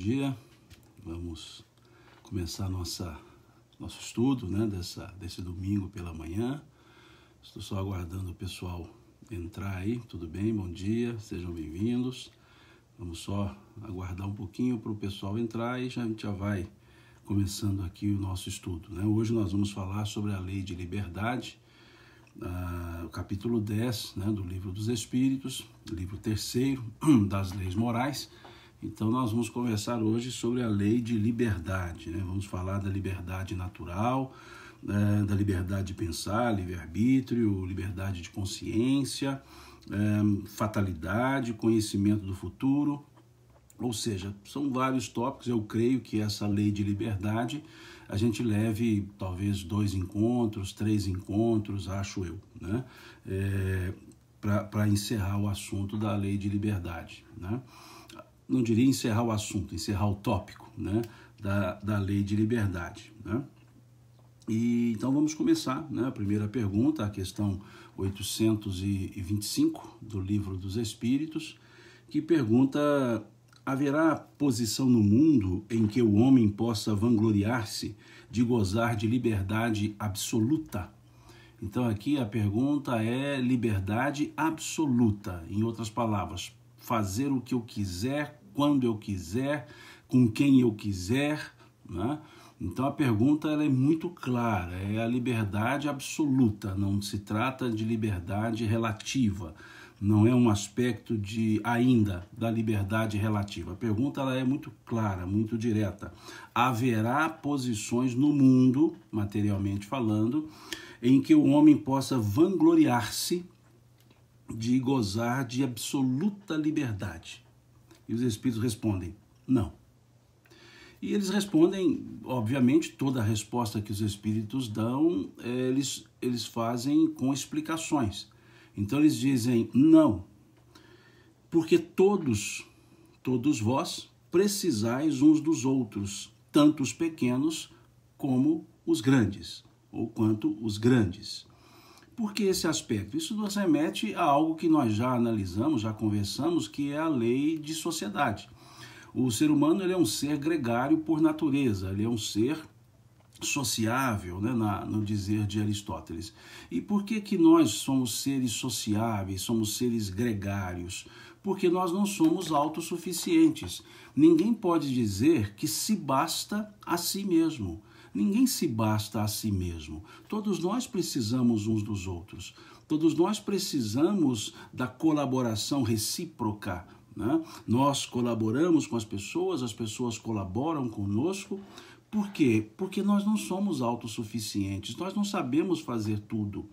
dia. Vamos começar nossa, nosso estudo né, dessa, desse domingo pela manhã. Estou só aguardando o pessoal entrar aí. Tudo bem? Bom dia, sejam bem-vindos. Vamos só aguardar um pouquinho para o pessoal entrar e já, a gente já vai começando aqui o nosso estudo. Né? Hoje nós vamos falar sobre a lei de liberdade, uh, o capítulo 10 né, do Livro dos Espíritos, livro terceiro das leis morais. Então, nós vamos conversar hoje sobre a lei de liberdade. Né? Vamos falar da liberdade natural, né? da liberdade de pensar, livre-arbítrio, liberdade de consciência, é, fatalidade, conhecimento do futuro. Ou seja, são vários tópicos. Eu creio que essa lei de liberdade a gente leve talvez dois encontros, três encontros, acho eu, né? É, para encerrar o assunto da lei de liberdade, né? não diria encerrar o assunto, encerrar o tópico né, da, da lei de liberdade. Né? E, então vamos começar né, a primeira pergunta, a questão 825 do Livro dos Espíritos, que pergunta: haverá posição no mundo em que o homem possa vangloriar-se de gozar de liberdade absoluta? Então aqui a pergunta é liberdade absoluta, em outras palavras, fazer o que eu quiser, quando eu quiser, com quem eu quiser. Né? Então a pergunta ela é muito clara, é a liberdade absoluta, não se trata de liberdade relativa, não é um aspecto de ainda da liberdade relativa. A pergunta ela é muito clara, muito direta. Haverá posições no mundo, materialmente falando, em que o homem possa vangloriar-se de gozar de absoluta liberdade. E os espíritos respondem: não. E eles respondem, obviamente, toda a resposta que os espíritos dão, eh, eles, eles fazem com explicações. Então eles dizem: não, porque todos, todos vós, precisais uns dos outros, tanto os pequenos como os grandes, ou quanto os grandes. Por que esse aspecto? Isso nos remete a algo que nós já analisamos, já conversamos, que é a lei de sociedade. O ser humano ele é um ser gregário por natureza, ele é um ser sociável, né, na, no dizer de Aristóteles. E por que que nós somos seres sociáveis, somos seres gregários? Porque nós não somos autossuficientes. Ninguém pode dizer que se basta a si mesmo. Ninguém se basta a si mesmo. Todos nós precisamos uns dos outros. Todos nós precisamos da colaboração recíproca. Né? Nós colaboramos com as pessoas, as pessoas colaboram conosco. Por quê? Porque nós não somos autossuficientes, nós não sabemos fazer tudo.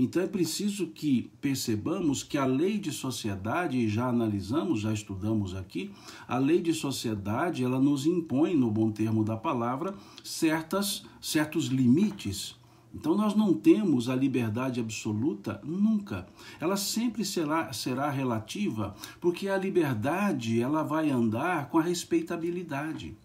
Então é preciso que percebamos que a lei de sociedade, e já analisamos, já estudamos aqui, a lei de sociedade, ela nos impõe, no bom termo da palavra, certas, certos limites. Então nós não temos a liberdade absoluta nunca. Ela sempre será, será relativa, porque a liberdade ela vai andar com a respeitabilidade.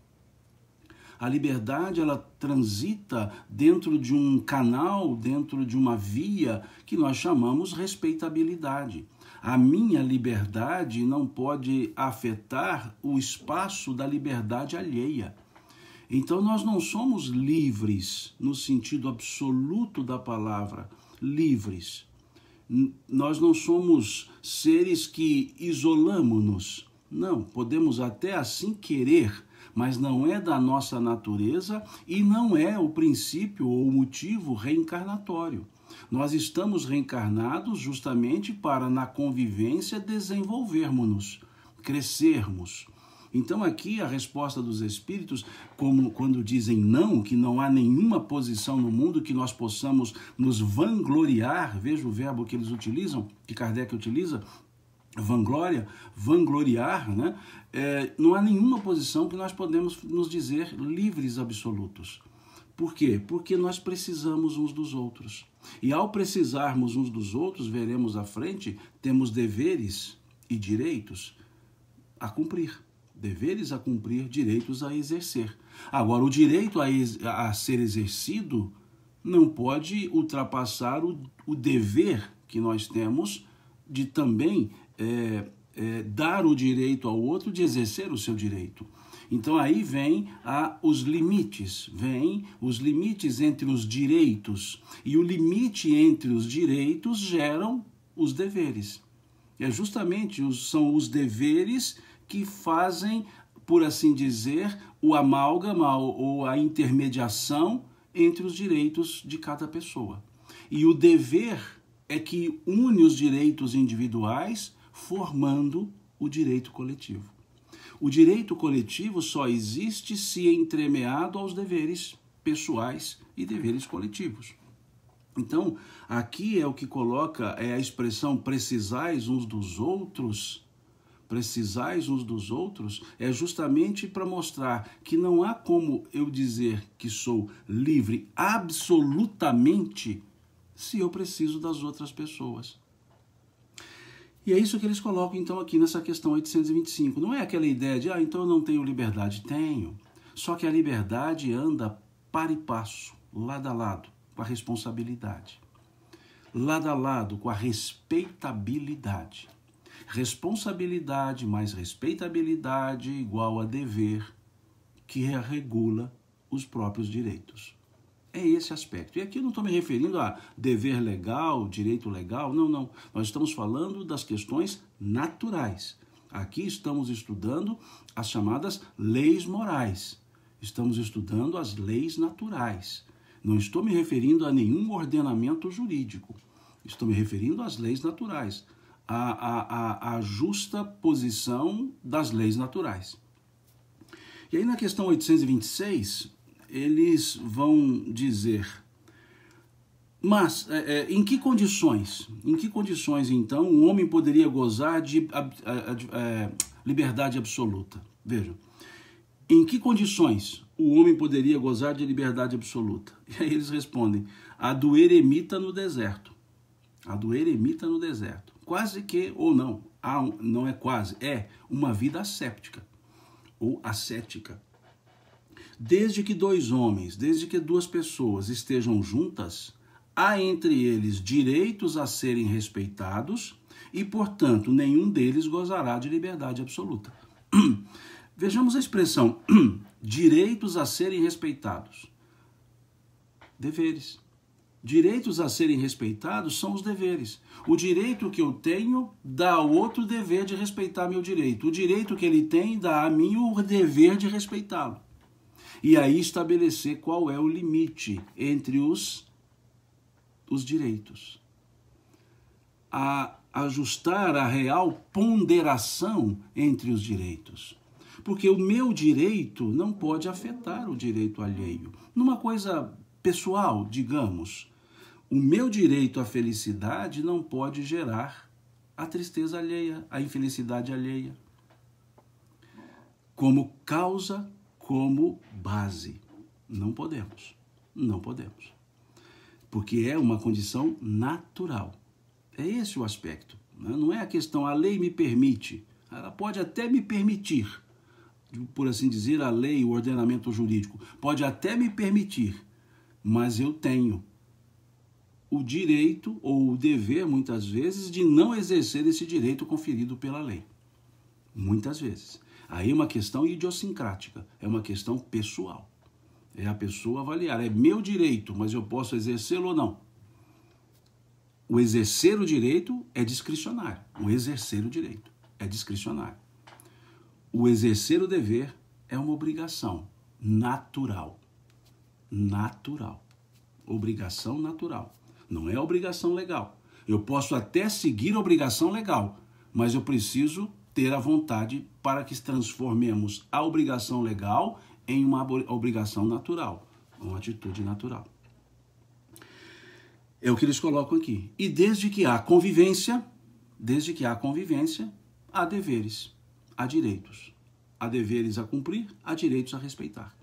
A liberdade ela transita dentro de um canal, dentro de uma via que nós chamamos respeitabilidade. A minha liberdade não pode afetar o espaço da liberdade alheia. Então nós não somos livres no sentido absoluto da palavra, livres. Nós não somos seres que isolamos-nos. Não, podemos até assim querer mas não é da nossa natureza e não é o princípio ou motivo reencarnatório. Nós estamos reencarnados justamente para, na convivência, desenvolvermos-nos, crescermos. Então, aqui a resposta dos espíritos, como quando dizem não, que não há nenhuma posição no mundo que nós possamos nos vangloriar, veja o verbo que eles utilizam, que Kardec utiliza, vanglória, vangloriar, né? É, não há nenhuma posição que nós podemos nos dizer livres absolutos. Por quê? Porque nós precisamos uns dos outros. E ao precisarmos uns dos outros, veremos à frente, temos deveres e direitos a cumprir. Deveres a cumprir, direitos a exercer. Agora, o direito a, ex a ser exercido não pode ultrapassar o, o dever que nós temos de também é, é, dar o direito ao outro de exercer o seu direito. Então aí vem a, os limites, vem os limites entre os direitos. E o limite entre os direitos geram os deveres. É justamente os, são os deveres que fazem, por assim dizer, o amálgama ou a intermediação entre os direitos de cada pessoa. E o dever é que une os direitos individuais formando o direito coletivo. O direito coletivo só existe se é entremeado aos deveres pessoais e deveres coletivos. Então, aqui é o que coloca é a expressão precisais uns dos outros, precisais uns dos outros, é justamente para mostrar que não há como eu dizer que sou livre absolutamente se eu preciso das outras pessoas. E é isso que eles colocam então aqui nessa questão 825. Não é aquela ideia de, ah, então eu não tenho liberdade. Tenho. Só que a liberdade anda par e passo, lado a lado, com a responsabilidade. Lado a lado, com a respeitabilidade. Responsabilidade mais respeitabilidade igual a dever, que regula os próprios direitos é esse aspecto. E aqui eu não estou me referindo a dever legal, direito legal, não, não. Nós estamos falando das questões naturais. Aqui estamos estudando as chamadas leis morais. Estamos estudando as leis naturais. Não estou me referindo a nenhum ordenamento jurídico. Estou me referindo às leis naturais, à, justa posição das leis naturais. E aí, na questão 826, eles vão dizer. Mas é, é, em que condições? Em que condições então um homem poderia gozar de a, a, a, é, liberdade absoluta? Veja, em que condições o homem poderia gozar de liberdade absoluta? E aí eles respondem: a do eremita no deserto. A do eremita no deserto. Quase que, ou não, há, não é quase, é uma vida asséptica ou ascética. Desde que dois homens, desde que duas pessoas estejam juntas, há entre eles direitos a serem respeitados e, portanto, nenhum deles gozará de liberdade absoluta. Vejamos a expressão direitos a serem respeitados. Deveres. Direitos a serem respeitados são os deveres. O direito que eu tenho dá ao outro dever de respeitar meu direito. O direito que ele tem dá a mim o dever de respeitá-lo e aí estabelecer qual é o limite entre os, os direitos. A ajustar a real ponderação entre os direitos. Porque o meu direito não pode afetar o direito alheio. Numa coisa pessoal, digamos, o meu direito à felicidade não pode gerar a tristeza alheia, a infelicidade alheia. Como causa como base. Não podemos. Não podemos. Porque é uma condição natural. É esse o aspecto. Né? Não é a questão, a lei me permite. Ela pode até me permitir, por assim dizer, a lei, o ordenamento jurídico, pode até me permitir, mas eu tenho o direito ou o dever, muitas vezes, de não exercer esse direito conferido pela lei. Muitas vezes. Aí é uma questão idiosincrática, é uma questão pessoal. É a pessoa avaliar. É meu direito, mas eu posso exercê-lo ou não. O exercer o direito é discricionário. O exercer o direito é discricionário. O exercer o dever é uma obrigação natural. Natural. Obrigação natural. Não é obrigação legal. Eu posso até seguir a obrigação legal, mas eu preciso ter a vontade para que transformemos a obrigação legal em uma obrigação natural, uma atitude natural. É o que eles colocam aqui. E desde que há convivência, desde que há convivência, há deveres, há direitos. Há deveres a cumprir, há direitos a respeitar.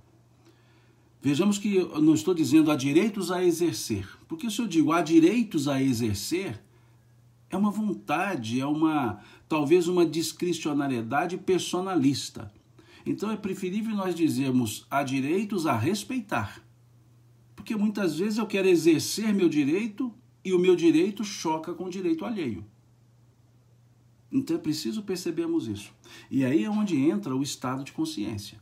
Vejamos que eu não estou dizendo há direitos a exercer, porque se eu digo há direitos a exercer, é uma vontade, é uma talvez uma discricionariedade personalista. Então é preferível nós dizermos há direitos a respeitar. Porque muitas vezes eu quero exercer meu direito e o meu direito choca com o direito alheio. Então é preciso percebermos isso. E aí é onde entra o estado de consciência.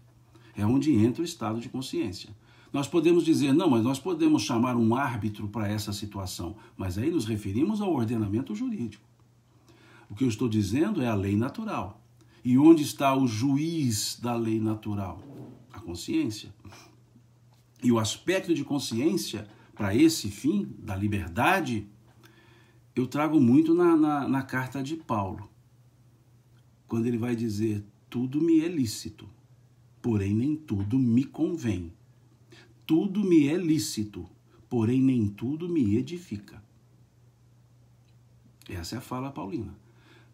É onde entra o estado de consciência. Nós podemos dizer, não, mas nós podemos chamar um árbitro para essa situação, mas aí nos referimos ao ordenamento jurídico. O que eu estou dizendo é a lei natural. E onde está o juiz da lei natural? A consciência. E o aspecto de consciência, para esse fim, da liberdade, eu trago muito na, na, na carta de Paulo, quando ele vai dizer: tudo me é lícito, porém nem tudo me convém tudo me é lícito, porém nem tudo me edifica. Essa é a fala paulina.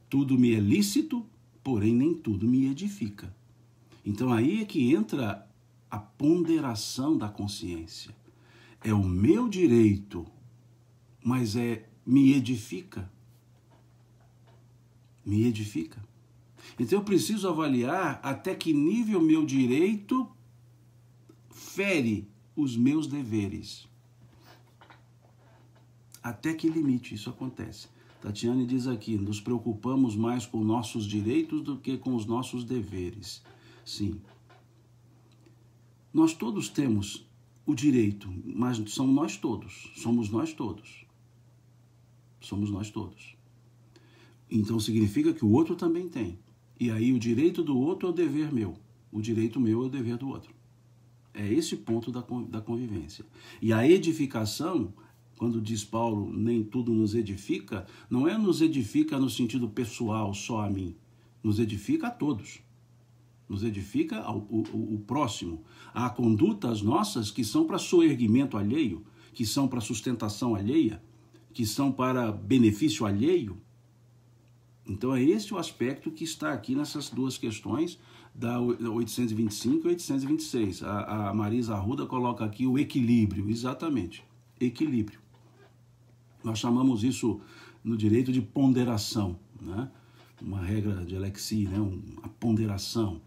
Tudo me é lícito, porém nem tudo me edifica. Então aí é que entra a ponderação da consciência. É o meu direito, mas é me edifica. Me edifica. Então eu preciso avaliar até que nível meu direito fere os meus deveres. Até que limite isso acontece? Tatiane diz aqui: nos preocupamos mais com nossos direitos do que com os nossos deveres. Sim. Nós todos temos o direito, mas são nós todos. Somos nós todos. Somos nós todos. Então significa que o outro também tem. E aí o direito do outro é o dever meu. O direito meu é o dever do outro. É esse ponto da, da convivência. E a edificação, quando diz Paulo, nem tudo nos edifica, não é nos edifica no sentido pessoal só a mim, nos edifica a todos. Nos edifica ao, o, o, o próximo. Há condutas nossas que são para soerguimento alheio, que são para sustentação alheia, que são para benefício alheio. Então é esse o aspecto que está aqui nessas duas questões da 825 e 826. A, a Marisa Arruda coloca aqui o equilíbrio, exatamente, equilíbrio. Nós chamamos isso no direito de ponderação, né? uma regra de Alexi, né? uma ponderação,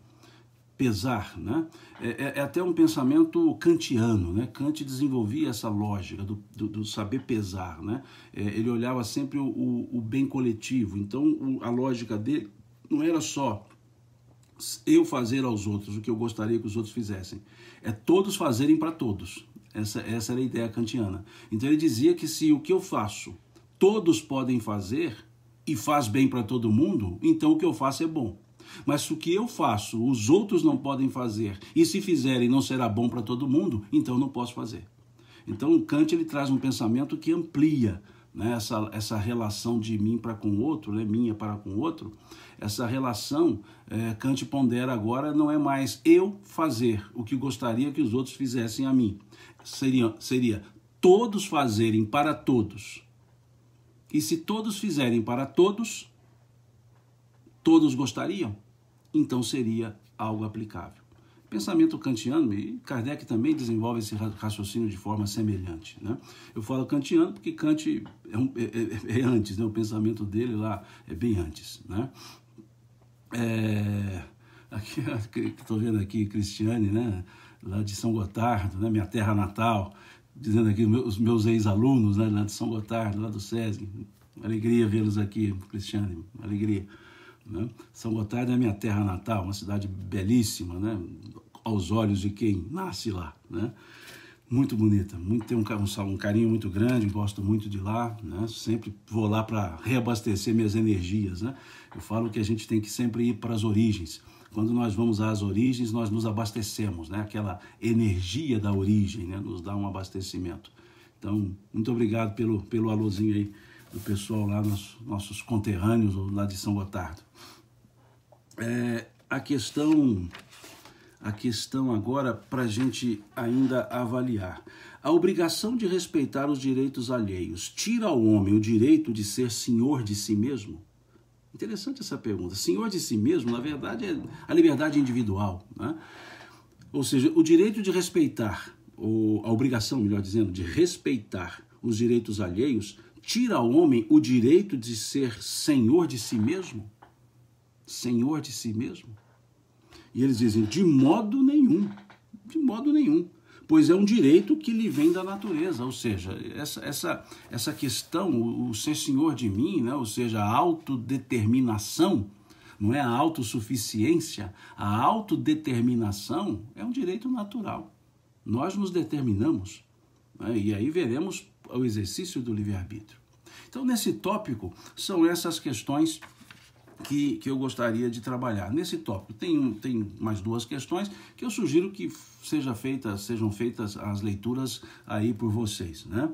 pesar. Né? É, é, é, até um pensamento kantiano. Né? Kant desenvolvia essa lógica do, do, do saber pesar. Né? É, ele olhava sempre o, o, o bem coletivo. Então o, a lógica dele não era só eu fazer aos outros o que eu gostaria que os outros fizessem. É todos fazerem para todos. Essa, essa era a ideia kantiana. Então ele dizia que se o que eu faço todos podem fazer e faz bem para todo mundo, então o que eu faço é bom. Mas se o que eu faço os outros não podem fazer e se fizerem não será bom para todo mundo, então não posso fazer. Então o Kant ele traz um pensamento que amplia né? essa, essa relação de mim para com o outro, né? minha para com o outro, essa relação, é, Kant pondera agora, não é mais eu fazer o que gostaria que os outros fizessem a mim. Seria, seria todos fazerem para todos. E se todos fizerem para todos, todos gostariam, então seria algo aplicável pensamento kantiano, e Kardec também desenvolve esse raciocínio de forma semelhante. Né? Eu falo kantiano porque Kant é, um, é, é, é antes, né? o pensamento dele lá é bem antes. Né? É, aqui, estou vendo aqui Cristiane, né? lá de São Gotardo, né? minha terra natal, dizendo aqui os meus ex-alunos né? lá de São Gotardo, lá do SESG. Alegria vê-los aqui, Cristiane, alegria. Né? São Gotardo é minha terra natal, uma cidade belíssima, né? aos olhos de quem nasce lá. Né? Muito bonita, muito, tem um, um, um carinho muito grande, gosto muito de lá. Né? Sempre vou lá para reabastecer minhas energias. Né? Eu falo que a gente tem que sempre ir para as origens. Quando nós vamos às origens, nós nos abastecemos, né? aquela energia da origem né? nos dá um abastecimento. Então, muito obrigado pelo, pelo alôzinho aí do pessoal lá, nos, nossos conterrâneos lá de São Gotardo é, a questão a questão agora para a gente ainda avaliar. A obrigação de respeitar os direitos alheios tira ao homem o direito de ser senhor de si mesmo? Interessante essa pergunta. Senhor de si mesmo, na verdade, é a liberdade individual. Né? Ou seja, o direito de respeitar, ou a obrigação, melhor dizendo, de respeitar os direitos alheios, tira ao homem o direito de ser senhor de si mesmo? senhor de si mesmo? E eles dizem: de modo nenhum, de modo nenhum, pois é um direito que lhe vem da natureza. Ou seja, essa, essa, essa questão, o, o ser senhor de mim, né? ou seja, a autodeterminação, não é a autossuficiência, a autodeterminação é um direito natural. Nós nos determinamos. Né? E aí veremos o exercício do livre-arbítrio. Então, nesse tópico, são essas questões que, que eu gostaria de trabalhar. Nesse tópico tem, tem mais duas questões que eu sugiro que seja feita, sejam feitas as leituras aí por vocês. Né?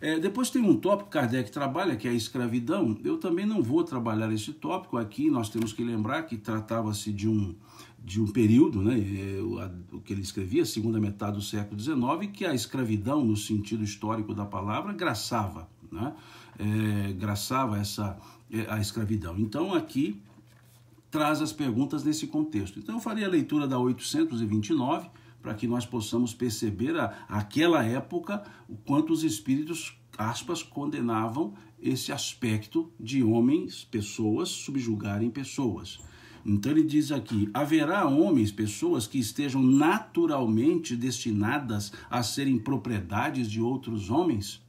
É, depois tem um tópico que Kardec trabalha, que é a escravidão. Eu também não vou trabalhar esse tópico aqui, nós temos que lembrar que tratava-se de um, de um período, né, eh, o que ele escrevia, segunda metade do século XIX, que a escravidão, no sentido histórico da palavra, graçava. Né? É, graçava essa, é, a escravidão. Então, aqui traz as perguntas nesse contexto. Então, eu farei a leitura da 829 para que nós possamos perceber, a, aquela época, o quanto os espíritos, aspas, condenavam esse aspecto de homens, pessoas, subjugarem pessoas. Então ele diz aqui: haverá homens, pessoas que estejam naturalmente destinadas a serem propriedades de outros homens?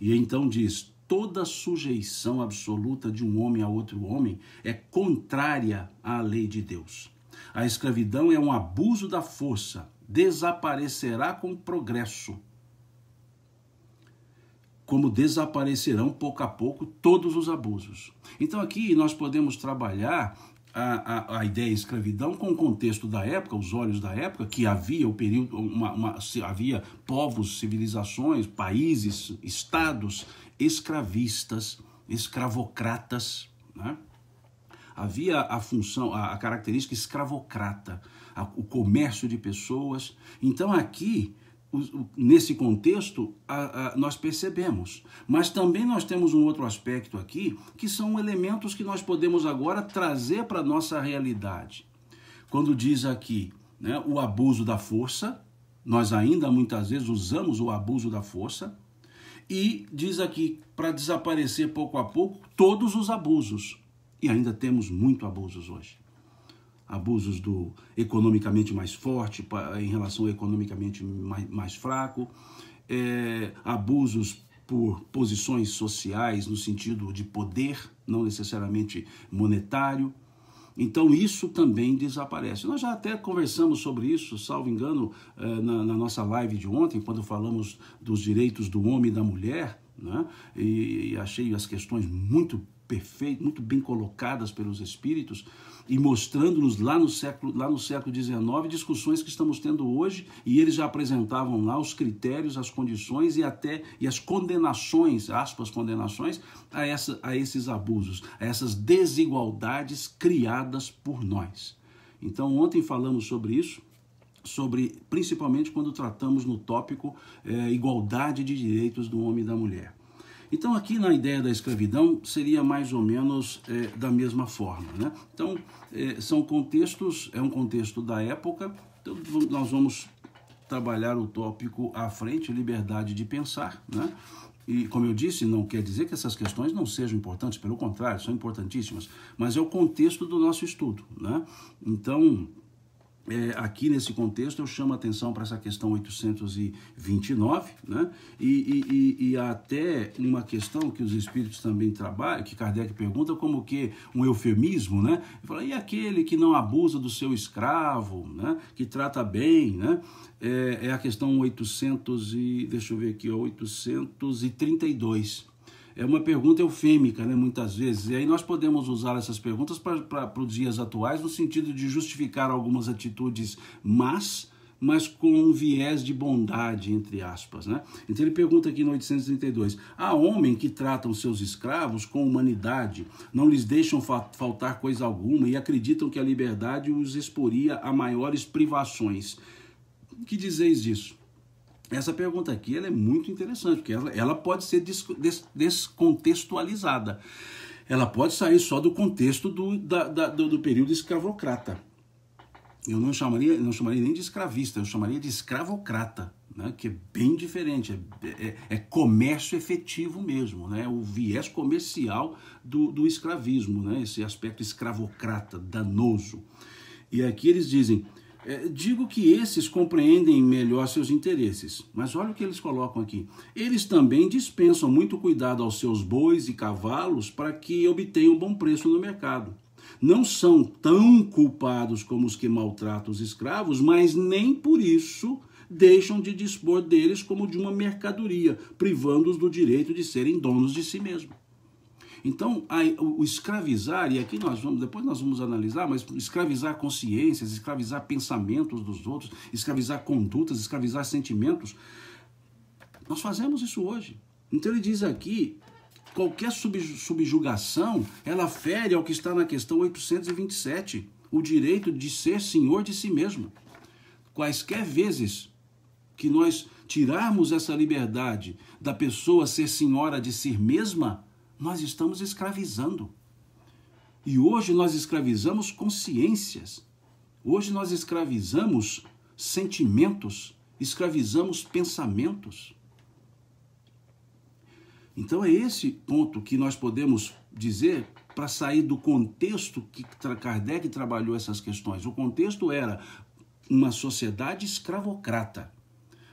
E então diz: toda sujeição absoluta de um homem a outro homem é contrária à lei de Deus. A escravidão é um abuso da força, desaparecerá com o progresso. Como desaparecerão pouco a pouco todos os abusos. Então, aqui nós podemos trabalhar a, a, a, ideia de escravidão com o contexto da época, os olhos da época, que havia o período, uma, uma, havia povos, civilizações, países, estados escravistas, escravocratas. Né? Havia a função, a, a característica escravocrata, a, o comércio de pessoas. Então aqui nesse contexto, nós percebemos. Mas também nós temos um outro aspecto aqui, que são elementos que nós podemos agora trazer para a nossa realidade. Quando diz aqui né, o abuso da força, nós ainda muitas vezes usamos o abuso da força, e diz aqui para desaparecer pouco a pouco todos os abusos. E ainda temos muito abusos hoje. Abusos do economicamente mais forte em relação ao economicamente mais, mais fraco, é, abusos por posições sociais no sentido de poder, não necessariamente monetário então isso também desaparece. Nós já até conversamos sobre isso, salvo engano, eh, na, na nossa live de ontem, quando falamos dos direitos do homem e da mulher, né? e, e achei as questões muito perfeitas, muito bem colocadas pelos espíritos e mostrando-nos lá no século lá no século XIX discussões que estamos tendo hoje e eles já apresentavam lá os critérios, as condições e até e as condenações, aspas condenações a essa a esses abusos, a essas desigualdades criadas por nós. Então ontem falamos sobre isso, sobre principalmente quando tratamos no tópico é, igualdade de direitos do homem e da mulher. Então, aqui na ideia da escravidão, seria mais ou menos é, da mesma forma. Né? Então, é, são contextos, é um contexto da época, então nós vamos trabalhar o tópico à frente, liberdade de pensar, né? E, como eu disse, não quer dizer que essas questões não sejam importantes, pelo contrário, são importantíssimas, mas é o contexto do nosso estudo, né? Então, é, aqui nesse contexto eu chamo a atenção para essa questão 829, né? E, e, e, e, até uma questão que os espíritos também trabalham, que Kardec pergunta como que um eufemismo, né? Ele fala, e aquele que não abusa do seu escravo, né? Que trata bem, né? É, é a questão 800 e, deixa eu ver aqui, 832, é uma pergunta eufêmica, né, muitas vezes. E aí nós podemos usar essas perguntas para os dias atuais no sentido de justificar algumas atitudes más, mas com um viés de bondade, entre aspas. Né? Então ele pergunta aqui no 832: Há homem que tratam seus escravos com humanidade, não lhes deixam fa faltar coisa alguma e acreditam que a liberdade os exporia a maiores privações. O Que dizeis disso? Essa pergunta aqui ela é muito interessante, porque ela, ela pode ser des, des, descontextualizada. Ela pode sair só do contexto do, da, da, do, do período escravocrata. Eu não chamaria, não chamaria nem de escravista, eu chamaria de escravocrata. Né, que é bem diferente, é, é, é, comércio efetivo mesmo, né, o viés comercial do, do escravismo, né, esse aspecto escravocrata, danoso. E aqui eles dizem: é, digo que esses compreendem melhor seus interesses, mas olha o que eles colocam aqui. Eles também dispensam muito cuidado aos seus bois e cavalos para que obtenham bom preço no mercado. Não são tão culpados como os que maltratam os escravos, mas nem por isso deixam de dispor deles como de uma mercadoria, privando-os do direito de serem donos de si mesmos. Então, a, o escravizar, e aqui nós vamos, depois nós vamos analisar, mas escravizar consciências, escravizar pensamentos dos outros, escravizar condutas, escravizar sentimentos, nós fazemos isso hoje. Então ele diz aqui, qualquer subjugação, ela fere ao que está na questão 827, o direito de ser senhor de si mesmo. Quaisquer vezes que nós tirarmos essa liberdade da pessoa ser senhora de si mesma, nós estamos escravizando. E hoje nós escravizamos consciências. Hoje nós escravizamos sentimentos, escravizamos pensamentos. Então é esse ponto que nós podemos dizer para sair do contexto que Kardec trabalhou essas questões. O contexto era uma sociedade escravocrata.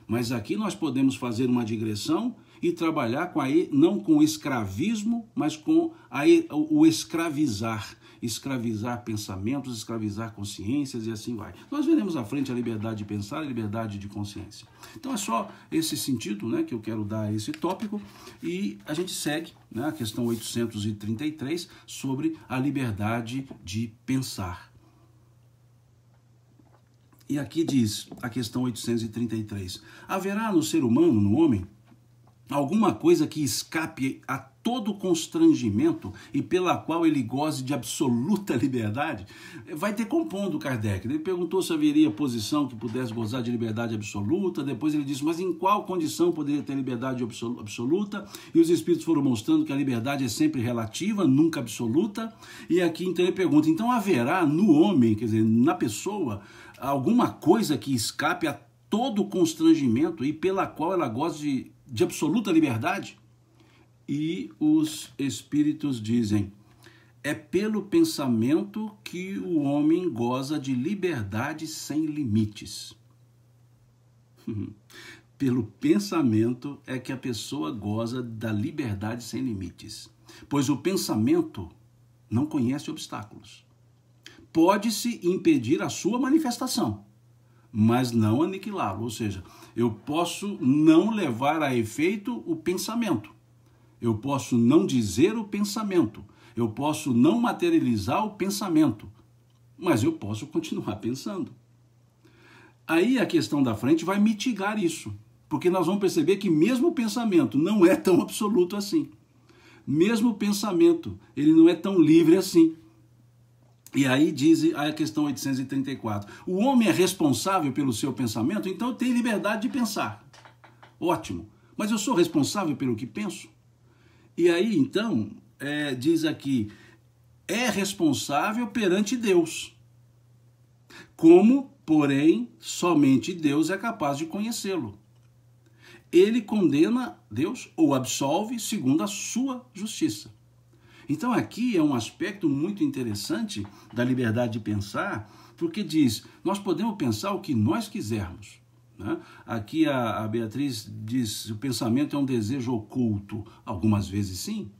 Mas aqui nós podemos fazer uma digressão e trabalhar com a, não com o escravismo, mas com a, o escravizar. Escravizar pensamentos, escravizar consciências e assim vai. Nós veremos à frente a liberdade de pensar e liberdade de consciência. Então é só esse sentido né, que eu quero dar a esse tópico e a gente segue né, a questão 833 sobre a liberdade de pensar. E aqui diz a questão 833: haverá no ser humano, no homem, alguma coisa que escape a todo constrangimento e pela qual ele goze de absoluta liberdade, vai decompondo Kardec. Ele perguntou se haveria posição que pudesse gozar de liberdade absoluta, depois ele disse, mas em qual condição poderia ter liberdade absoluta? E os espíritos foram mostrando que a liberdade é sempre relativa, nunca absoluta. E aqui então ele pergunta, então haverá no homem, quer dizer, na pessoa, alguma coisa que escape a todo constrangimento e pela qual ela goze de de absoluta liberdade? E os espíritos dizem: é pelo pensamento que o homem goza de liberdade sem limites. pelo pensamento é que a pessoa goza da liberdade sem limites, pois o pensamento não conhece obstáculos. Pode-se impedir a sua manifestação, mas não aniquilá-lo. Ou seja, eu posso não levar a efeito o pensamento, eu posso não dizer o pensamento, eu posso não materializar o pensamento, mas eu posso continuar pensando. Aí a questão da frente vai mitigar isso, porque nós vamos perceber que mesmo o pensamento não é tão absoluto assim. Mesmo o pensamento, ele não é tão livre assim. E aí diz a questão 834: o homem é responsável pelo seu pensamento, então tem liberdade de pensar. Ótimo. Mas eu sou responsável pelo que penso? E aí então é, diz aqui: é responsável perante Deus. Como, porém, somente Deus é capaz de conhecê-lo. Ele condena Deus ou absolve segundo a sua justiça. Então aqui é um aspecto muito interessante da liberdade de pensar, porque diz: nós podemos pensar o que nós quisermos. Né? Aqui a, a Beatriz diz: o pensamento é um desejo oculto. Algumas vezes sim,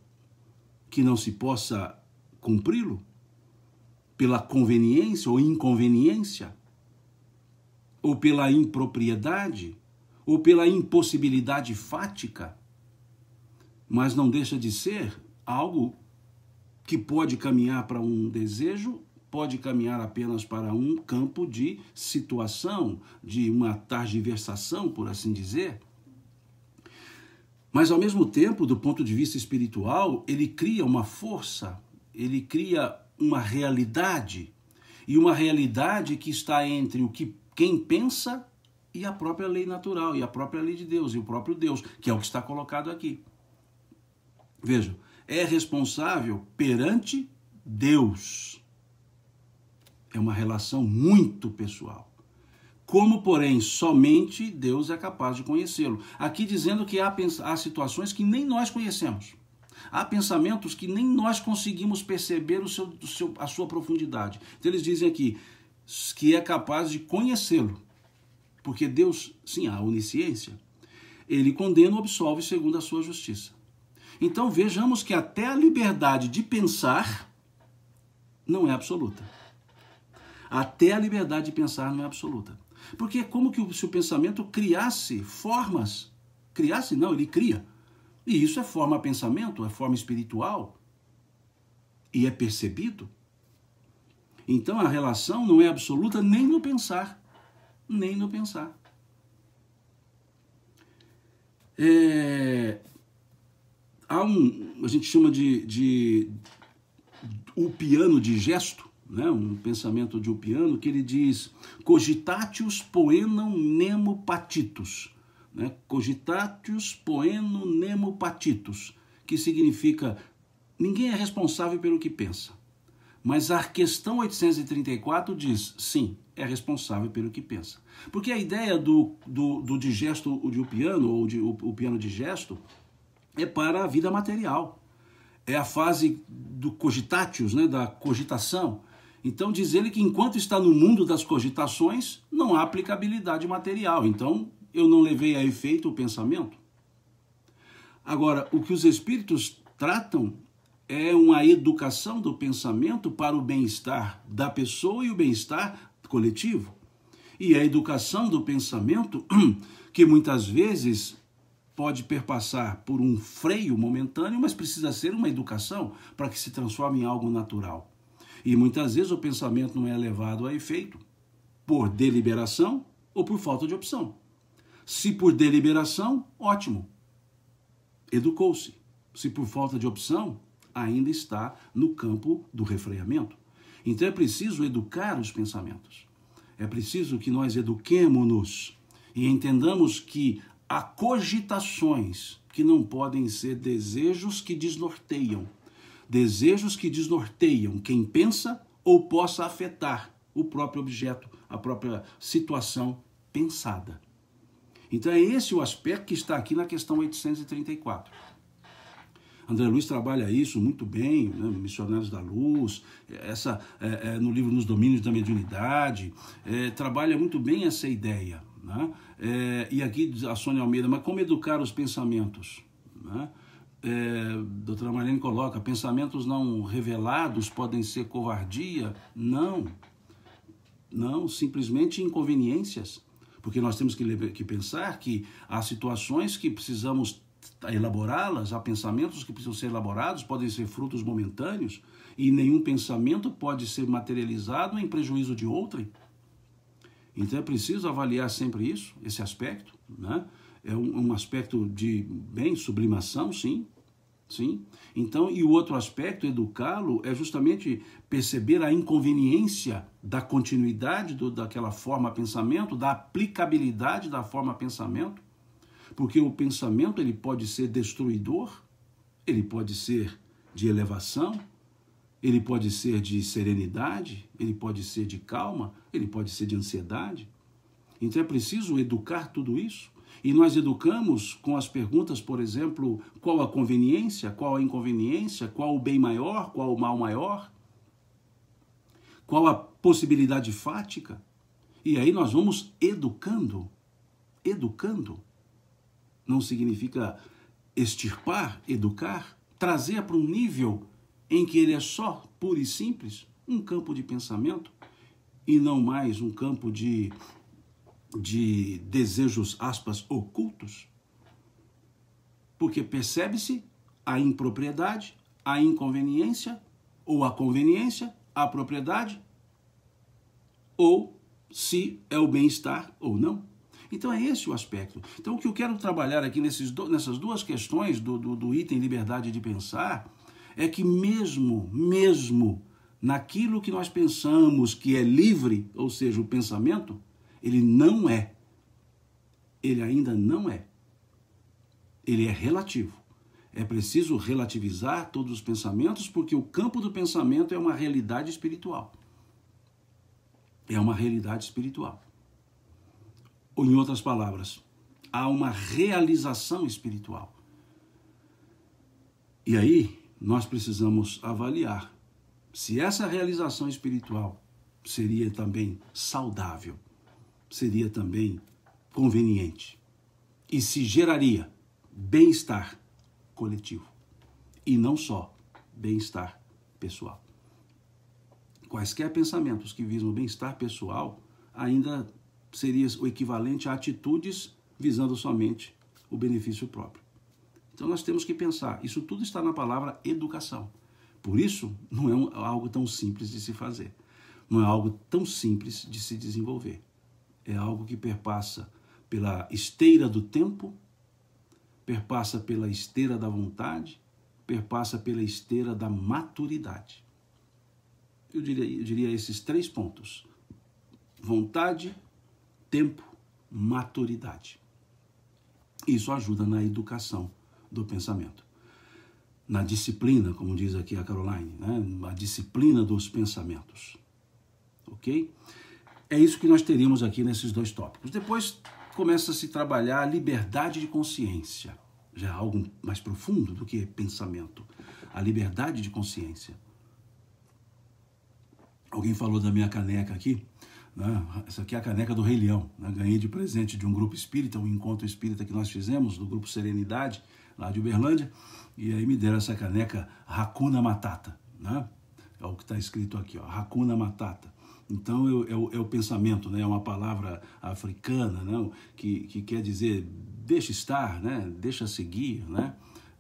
que não se possa cumpri-lo pela conveniência ou inconveniência, ou pela impropriedade, ou pela impossibilidade fática, mas não deixa de ser algo que pode caminhar para um desejo, pode caminhar apenas para um campo de situação, de uma targiversação, por assim dizer. Mas, ao mesmo tempo, do ponto de vista espiritual, ele cria uma força, ele cria uma realidade, e uma realidade que está entre o que quem pensa e a própria lei natural, e a própria lei de Deus, e o próprio Deus, que é o que está colocado aqui. Veja, é responsável perante Deus. É uma relação muito pessoal. Como, porém, somente Deus é capaz de conhecê-lo. Aqui dizendo que há, há situações que nem nós conhecemos. Há pensamentos que nem nós conseguimos perceber o seu, o seu, a sua profundidade. Então, eles dizem aqui que é capaz de conhecê-lo. Porque Deus, sim, a onisciência, ele condena ou absolve segundo a sua justiça. Então vejamos que até a liberdade de pensar não é absoluta. Até a liberdade de pensar não é absoluta. Porque é como que se o pensamento criasse formas. Criasse? Não, ele cria. E isso é forma pensamento, é forma espiritual. E é percebido. Então a relação não é absoluta nem no pensar. Nem no pensar. É, um, a gente chama de, de o piano de gesto, né? um pensamento de o piano que ele diz: cogitatius poenam nemo patitus. Né? Cogitatius poenam nemo patitus, que significa ninguém é responsável pelo que pensa. Mas a questão 834 diz: sim, é responsável pelo que pensa. Porque a ideia do, do, do digesto de o piano ou de, o, o piano de gesto, é para a vida material. É a fase do cogitatius, né, da cogitação. Então diz ele que enquanto está no mundo das cogitações, não há aplicabilidade material. Então eu não levei a efeito o pensamento. Agora, o que os espíritos tratam é uma educação do pensamento para o bem-estar da pessoa e o bem-estar coletivo. E é a educação do pensamento, que muitas vezes pode perpassar por um freio momentâneo, mas precisa ser uma educação para que se transforme em algo natural. E muitas vezes o pensamento não é levado a efeito por deliberação ou por falta de opção. Se por deliberação, ótimo, educou-se. Se por falta de opção, ainda está no campo do refreamento. Então é preciso educar os pensamentos. É preciso que nós eduquemos-nos e entendamos que acogitações cogitações que não podem ser desejos que desnorteiam. Desejos que desnorteiam quem pensa ou possa afetar o próprio objeto, a própria situação pensada. Então é esse o aspecto que está aqui na questão 834. André Luiz trabalha isso muito bem, né? Missionários da Luz, essa é, é, no livro Nos Domínios da Mediunidade, é, trabalha muito bem essa ideia. Né? É, e aqui a Sônia Almeida, mas como educar os pensamentos? Né? É, doutora Marlene coloca, pensamentos não revelados podem ser covardia? Não, não, simplesmente inconveniências. Porque nós temos que, que pensar que há situações que precisamos elaborá-las, há pensamentos que precisam ser elaborados, podem ser frutos momentâneos, e nenhum pensamento pode ser materializado em prejuízo de outrem. Então é preciso avaliar sempre isso, esse aspecto, né? É um, um aspecto de bem sublimação, sim, sim. Então e o outro aspecto, educá-lo, é justamente perceber a inconveniência da continuidade do, daquela forma pensamento, da aplicabilidade da forma pensamento, porque o pensamento ele pode ser destruidor, ele pode ser de elevação, ele pode ser de serenidade, ele pode ser de calma, ele pode ser de ansiedade. Então é preciso educar tudo isso. E nós educamos com as perguntas, por exemplo, qual a conveniência, qual a inconveniência, qual o bem maior, qual o mal maior, qual a possibilidade fática. E aí nós vamos educando. Educando não significa extirpar, educar, trazer para um nível em que ele é só, puro e simples, um campo de pensamento e não mais um campo de, de desejos, aspas, ocultos? Porque percebe-se a impropriedade, a inconveniência, ou a conveniência, a propriedade, ou se é o bem-estar ou não. Então é esse o aspecto. Então o que eu quero trabalhar aqui nesses nessas duas questões do, do, do item liberdade de pensar é que mesmo, mesmo naquilo que nós pensamos que é livre, ou seja, o pensamento, ele não é. Ele ainda não é. Ele é relativo. É preciso relativizar todos os pensamentos, porque o campo do pensamento é uma realidade espiritual. É uma realidade espiritual. Ou, em outras palavras, há uma realização espiritual. E aí, nós precisamos avaliar se essa realização espiritual seria também saudável, seria também conveniente e se geraria bem-estar coletivo e não só bem-estar pessoal. Quaisquer pensamentos que visam bem-estar pessoal ainda seria o equivalente a atitudes visando somente o benefício próprio. Então nós temos que pensar, isso tudo está na palavra educação. Por isso, não é algo tão simples de se fazer, não é algo tão simples de se desenvolver. É algo que perpassa pela esteira do tempo, perpassa pela esteira da vontade, perpassa pela esteira da maturidade. Eu diria, eu diria esses três pontos: vontade, tempo, maturidade. Isso ajuda na educação do pensamento. Na disciplina, como diz aqui a Caroline, né? a disciplina dos pensamentos. Ok? É isso que nós teríamos aqui nesses dois tópicos. Depois começa a se trabalhar a liberdade de consciência, já é algo mais profundo do que pensamento, a liberdade de consciência. Alguém falou da minha caneca aqui, né? essa aqui é a caneca do Rei Leão, né? ganhei de presente de um grupo espírita, um encontro espírita que nós fizemos, do grupo Serenidade, lá de Uberlândia, e aí me deram essa caneca Racuna Matata, né? É o que está escrito aqui, ó, Hakuna Matata. Então é, é, é o, pensamento, né? É uma palavra africana, né? Que, que quer dizer deixa estar, né? Deixa seguir, né?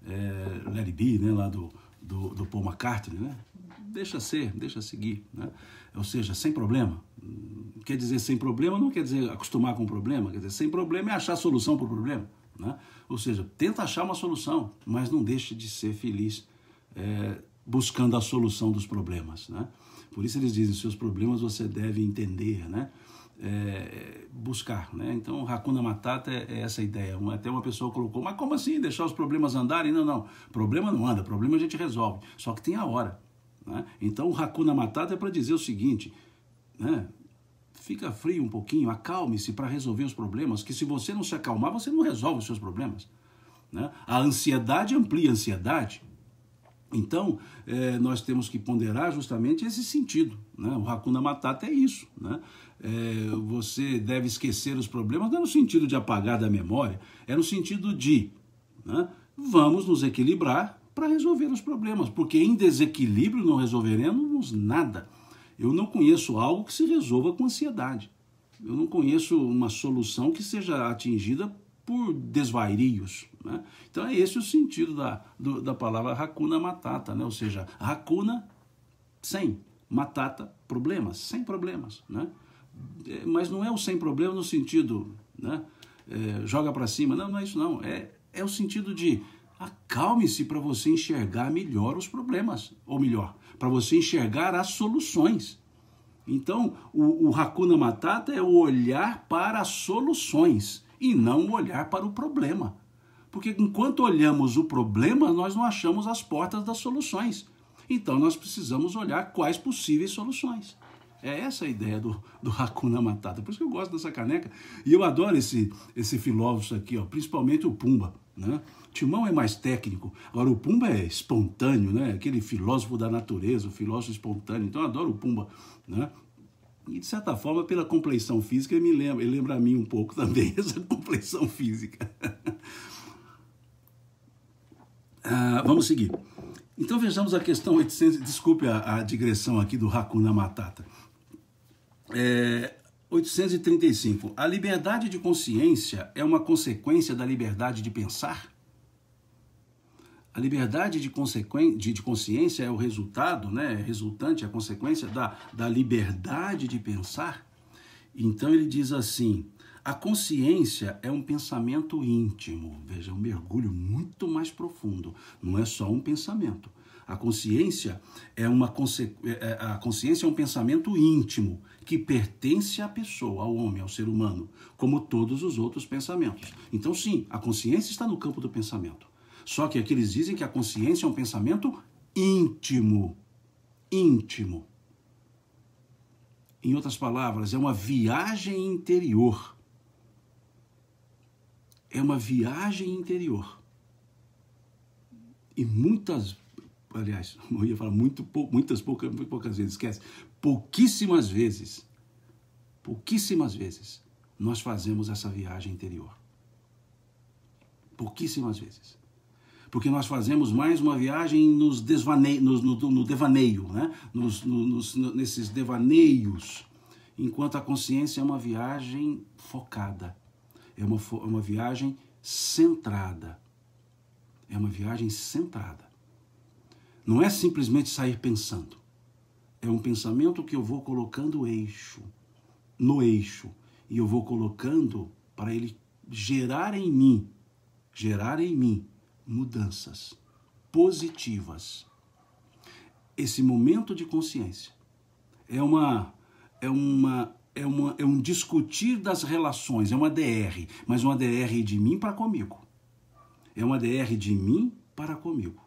É, let it be, né? Lá do, do, do Paul McCartney, né? Deixa ser, deixa seguir, né? Ou seja, sem problema, quer dizer sem problema não quer dizer acostumar com o problema, quer dizer sem problema é achar solução para o problema. Né? Ou seja, tenta achar uma solução, mas não deixe de ser feliz é, buscando a solução dos problemas. Né? Por isso eles dizem, seus problemas você deve entender, né? É, buscar. Né? Então, Hakuna Matata é, é essa ideia. Uma, até uma pessoa colocou, mas como assim deixar os problemas andarem? Não, não, problema não anda, problema a gente resolve, só que tem a hora. Né? Então, o Hakuna Matata é para dizer o seguinte, né? Fica frio um pouquinho, acalme-se para resolver os problemas, que se você não se acalmar, você não resolve os seus problemas. Né? A ansiedade amplia a ansiedade. Então, eh, nós temos que ponderar justamente esse sentido. Né? O Hakuna Matata é isso. Né? Eh, você deve esquecer os problemas, não é no sentido de apagar da memória, é no sentido de né? vamos nos equilibrar para resolver os problemas, porque em desequilíbrio não resolveremos nada. Eu não conheço algo que se resolva com ansiedade. Eu não conheço uma solução que seja atingida por desvairios. Né? Então é esse o sentido da, do, da palavra racuna matata, né? ou seja, racuna sem, matata problemas, sem problemas. Né? É, mas não é o sem problema no sentido né? É, joga para cima, não, não é isso não. É, é o sentido de acalme-se para você enxergar melhor os problemas, ou melhor, para você enxergar as soluções. Então, o, o Hakuna Matata é o olhar para as soluções e não olhar para o problema. Porque enquanto olhamos o problema, nós não achamos as portas das soluções. Então, nós precisamos olhar quais possíveis soluções. É essa a ideia do, do Hakuna Matata. Por isso que eu gosto dessa caneca. E eu adoro esse, esse filósofo aqui, ó, principalmente o Pumba. Né? Timão é mais técnico. Agora, o Pumba é espontâneo, né? aquele filósofo da natureza, o filósofo espontâneo. Então, eu adoro o Pumba. Né? E, de certa forma, pela compleição física, ele me lembra, ele lembra a mim um pouco também, essa compleição física. ah, vamos seguir. Então, vejamos a questão 800. Desculpe a, a digressão aqui do Hakuna Matata. É, 835. A liberdade de consciência é uma consequência da liberdade de pensar? A liberdade de, de, de consciência é o resultado, né? É resultante, é a consequência da, da liberdade de pensar? Então ele diz assim: a consciência é um pensamento íntimo. Veja, é um mergulho muito mais profundo. Não é só um pensamento. A consciência é uma é, é, a consciência é um pensamento íntimo que pertence à pessoa, ao homem, ao ser humano, como todos os outros pensamentos. Então, sim, a consciência está no campo do pensamento. Só que aqui eles dizem que a consciência é um pensamento íntimo. Íntimo. Em outras palavras, é uma viagem interior. É uma viagem interior. E muitas aliás, eu ia falar muito poucas, muitas poucas, poucas vezes, esquece pouquíssimas vezes, pouquíssimas vezes, nós fazemos essa viagem interior. Pouquíssimas vezes. Porque nós fazemos mais uma viagem nos desvane... no, no, devaneio, né? Nos, no, nos, nesses devaneios, enquanto a consciência é uma viagem focada, é uma, fo... É uma viagem centrada. É uma viagem centrada. Não é simplesmente sair pensando. É um pensamento que eu vou colocando eixo, no eixo, e eu vou colocando para ele gerar em mim, gerar em mim mudanças positivas. Esse momento de consciência é uma é uma é, uma, é um discutir das relações, é uma DR, mas uma DR de mim para comigo. É uma DR de mim para comigo.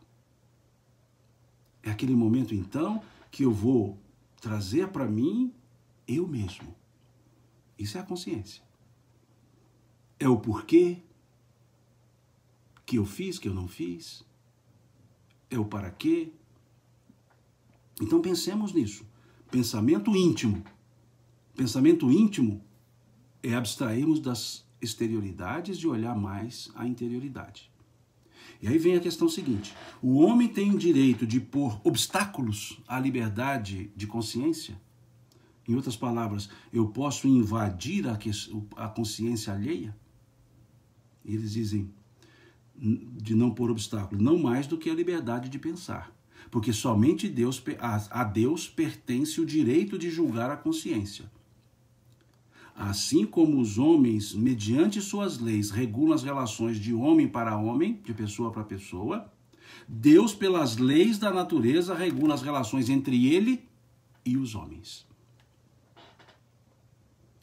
É aquele momento então que eu vou trazer para mim eu mesmo. Isso é a consciência. É o porquê que eu fiz, que eu não fiz. É o para quê. Então pensemos nisso. Pensamento íntimo. Pensamento íntimo é abstrairmos das exterioridades e olhar mais a interioridade. E aí vem a questão seguinte: o homem tem direito de pôr obstáculos à liberdade de consciência? Em outras palavras, eu posso invadir a, consciência alheia? E eles dizem de não pôr obstáculo, não mais do que a liberdade de pensar porque somente Deus, a, Deus pertence o direito de julgar a consciência. Assim como os homens, mediante suas leis, regulam as relações de homem para homem, de pessoa para pessoa, Deus, pelas leis da natureza, regula as relações entre ele e os homens.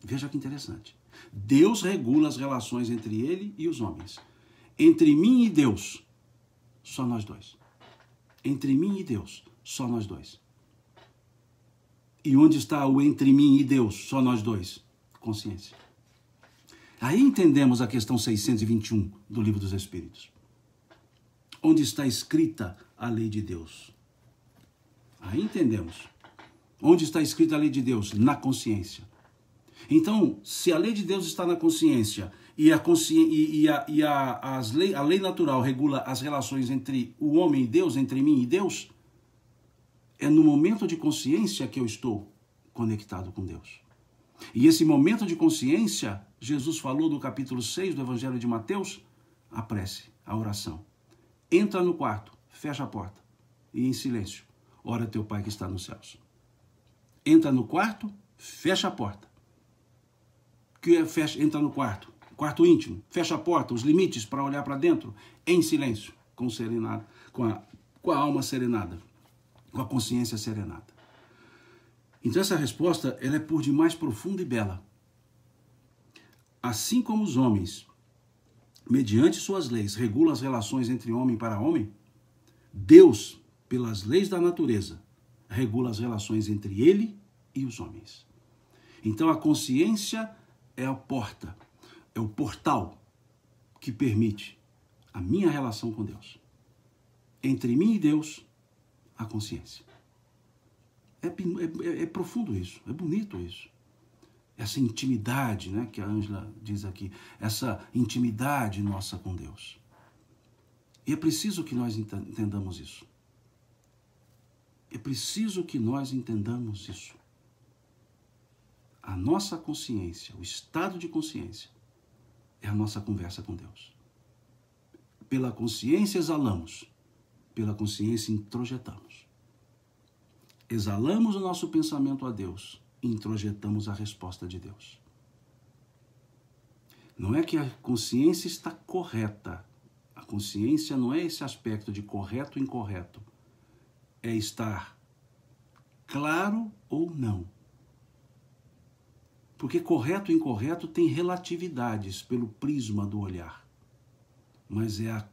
Veja que interessante. Deus regula as relações entre ele e os homens. Entre mim e Deus, só nós dois. Entre mim e Deus, só nós dois. E onde está o entre mim e Deus, só nós dois? consciência. Aí entendemos a questão 621 do Livro dos Espíritos, onde está escrita a lei de Deus. Aí entendemos. Onde está escrita a lei de Deus? Na consciência. Então, se a lei de Deus está na consciência e a, consci... e, a, e a, as lei, a lei natural regula as relações entre o homem e Deus, entre mim e Deus, é no momento de consciência que eu estou conectado com Deus. E esse momento de consciência, Jesus falou no capítulo 6 do Evangelho de Mateus, a prece, a oração. Entra no quarto, fecha a porta e em silêncio, ora teu Pai que está nos céus. Entra no quarto, fecha a porta. Que é, fecha, entra no quarto, quarto íntimo, fecha a porta, os limites para olhar para dentro, em silêncio, com serenada, com a, com a alma serenada, com a consciência serenada. Então essa resposta ela é por demais profunda e bela. Assim como os homens, mediante suas leis, regula as relações entre homem para homem, Deus, pelas leis da natureza, regula as relações entre ele e os homens. Então a consciência é a porta, é o portal que permite a minha relação com Deus. Entre mim e Deus, a consciência. É, é, é, é profundo isso, é bonito isso. Essa intimidade né, que a Ângela diz aqui, essa intimidade nossa com Deus. E é preciso que nós entendamos isso. É preciso que nós entendamos isso. A nossa consciência, o estado de consciência, é a nossa conversa com Deus. Pela consciência exalamos, pela consciência introjetamos exalamos o nosso pensamento a Deus e introjetamos a resposta de Deus. Não é que a consciência está correta. A consciência não é esse aspecto de correto e incorreto. É estar claro ou não. Porque correto e incorreto tem relatividades pelo prisma do olhar. Mas é a,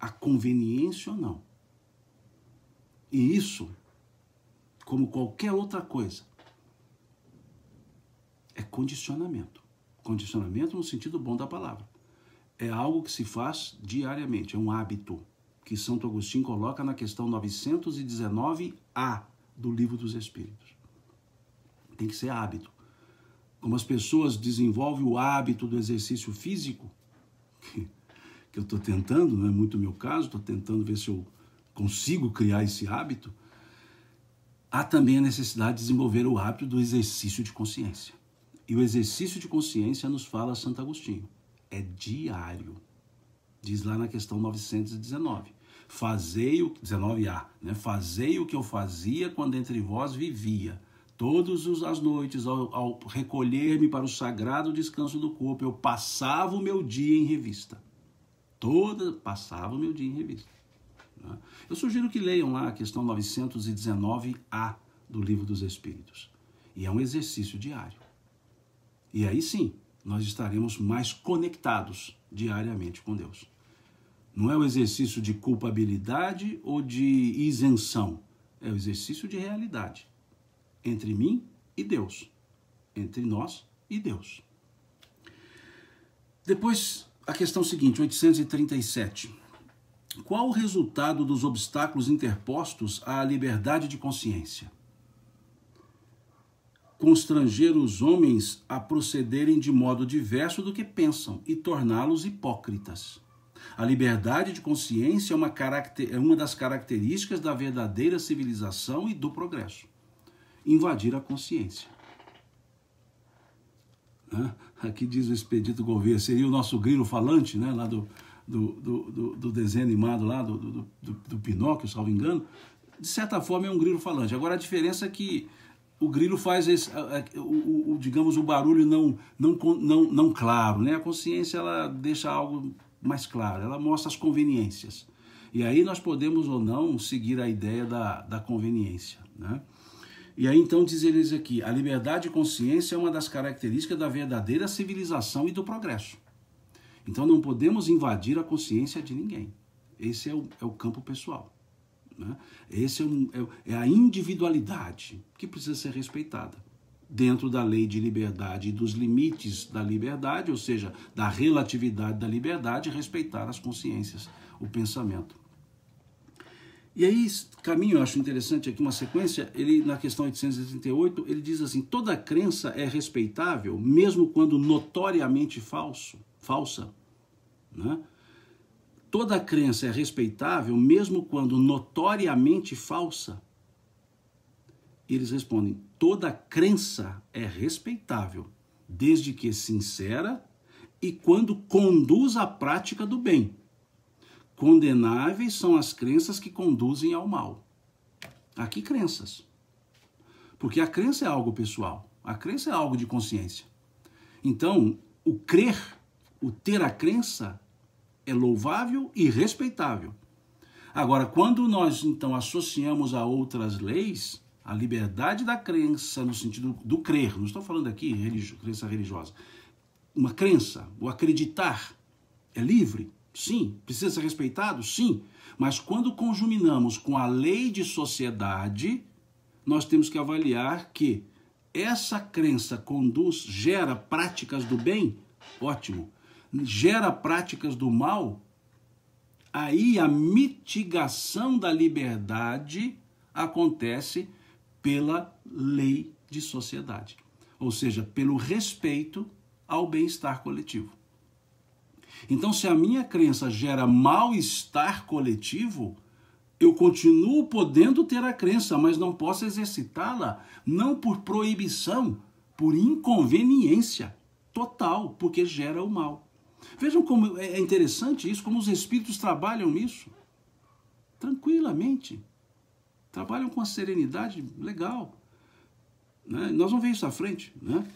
a conveniência ou não. E isso como qualquer outra coisa. É condicionamento. Condicionamento no sentido bom da palavra. É algo que se faz diariamente, é um hábito que Santo Agostinho coloca na questão 919A do Livro dos Espíritos. Tem que ser hábito. Como as pessoas desenvolvem o hábito do exercício físico, que, que eu estou tentando, não é muito meu caso, estou tentando ver se eu consigo criar esse hábito há também a necessidade de desenvolver o hábito do exercício de consciência. E o exercício de consciência nos fala Santo Agostinho, é diário. Diz lá na questão 919. Fazei o 19a, né? Fazei o que eu fazia quando entre vós vivia. Todas as noites, ao, ao recolher-me para o sagrado descanso do corpo, eu passava o meu dia em revista. Toda passava o meu dia em revista. Né? Eu sugiro que leiam lá a questão 919A do Livro dos Espíritos. E é um exercício diário. E aí sim, nós estaremos mais conectados diariamente com Deus. Não é o exercício de culpabilidade ou de isenção, é o exercício de realidade entre mim e Deus, entre nós e Deus. Depois, a questão seguinte, 837. Qual o resultado dos obstáculos interpostos à liberdade de consciência? Constranger os homens a procederem de modo diverso do que pensam e torná-los hipócritas. A liberdade de consciência é uma, é uma das características da verdadeira civilização e do progresso. Invadir a consciência. Aqui diz o Expedito Gouveia, seria o nosso grilo falante, né, lá do, do, do, do, desenho animado lá, do, do, do, Pinóquio, salvo engano, de certa forma é um grilo falante. Agora a diferença é que o grilo faz esse, o, o, o, digamos o barulho não, não, não, não claro, né? A consciência ela deixa algo mais claro, ela mostra as conveniências. E aí nós podemos ou não seguir a ideia da, da conveniência, né? E aí então diz eles aqui, a liberdade de consciência é uma das características da verdadeira civilização e do progresso. Então não podemos invadir a consciência de ninguém. Esse é o, é o campo pessoal. Né? Esse é, um, é, é a individualidade que precisa ser respeitada dentro da lei de liberdade e dos limites da liberdade, ou seja, da relatividade da liberdade, respeitar as consciências, o pensamento. E aí, caminho, eu acho interessante aqui uma sequência, ele na questão 838, ele diz assim: toda crença é respeitável, mesmo quando notoriamente falso falsa. Né? Toda crença é respeitável, mesmo quando notoriamente falsa. Eles respondem: toda crença é respeitável, desde que sincera e quando conduz à prática do bem. Condenáveis são as crenças que conduzem ao mal. Aqui, crenças. Porque a crença é algo pessoal, a crença é algo de consciência. Então, o crer o ter a crença é louvável e respeitável. Agora, quando nós então associamos a outras leis, a liberdade da crença no sentido do crer, não estou falando aqui religio, crença religiosa, uma crença, o acreditar é livre, sim, precisa ser respeitado, sim, mas quando conjuminamos com a lei de sociedade, nós temos que avaliar que essa crença conduz, gera práticas do bem, ótimo gera práticas do mal, aí a mitigação da liberdade acontece pela lei de sociedade, ou seja, pelo respeito ao bem-estar coletivo. Então, se a minha crença gera mal-estar coletivo, eu continuo podendo ter a crença, mas não posso exercitá-la, não por proibição, por inconveniência total, porque gera o mal. Vejam como é, é interessante isso, como os espíritos trabalham isso tranquilamente. Trabalham com a serenidade legal. Né? Nós vamos ver isso à frente. Né?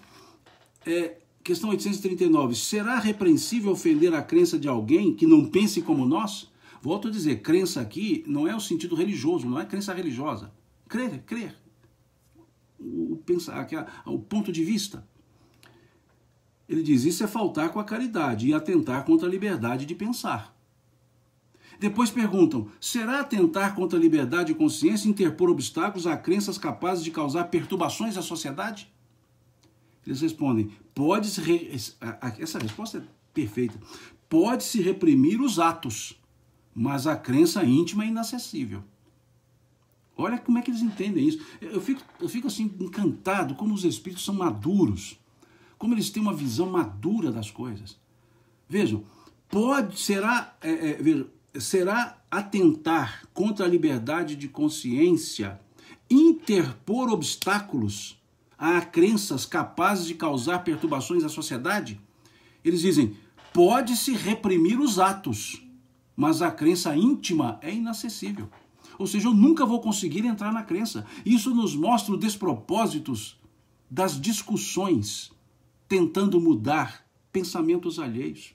É, questão 839. Será repreensível ofender a crença de alguém que não pense como nós? Volto a dizer, crença aqui não é o sentido religioso, não é crença religiosa. Crer, é crer. O, pensar, o ponto de vista. Ele diz: Isso é faltar com a caridade e atentar contra a liberdade de pensar. Depois perguntam: será atentar contra a liberdade de consciência interpor obstáculos a crenças capazes de causar perturbações à sociedade? Eles respondem: pode-se. Re... Essa resposta é perfeita. Pode-se reprimir os atos, mas a crença íntima é inacessível. Olha como é que eles entendem isso. Eu fico, eu fico assim encantado como os espíritos são maduros como eles têm uma visão madura das coisas. Vejam, pode será, é, é, vejam, será atentar contra a liberdade de consciência interpor obstáculos a crenças capazes de causar perturbações à sociedade? Eles dizem: pode-se reprimir os atos, mas a crença íntima é inacessível. Ou seja, eu nunca vou conseguir entrar na crença. Isso nos mostra os despropósitos das discussões tentando mudar pensamentos alheios.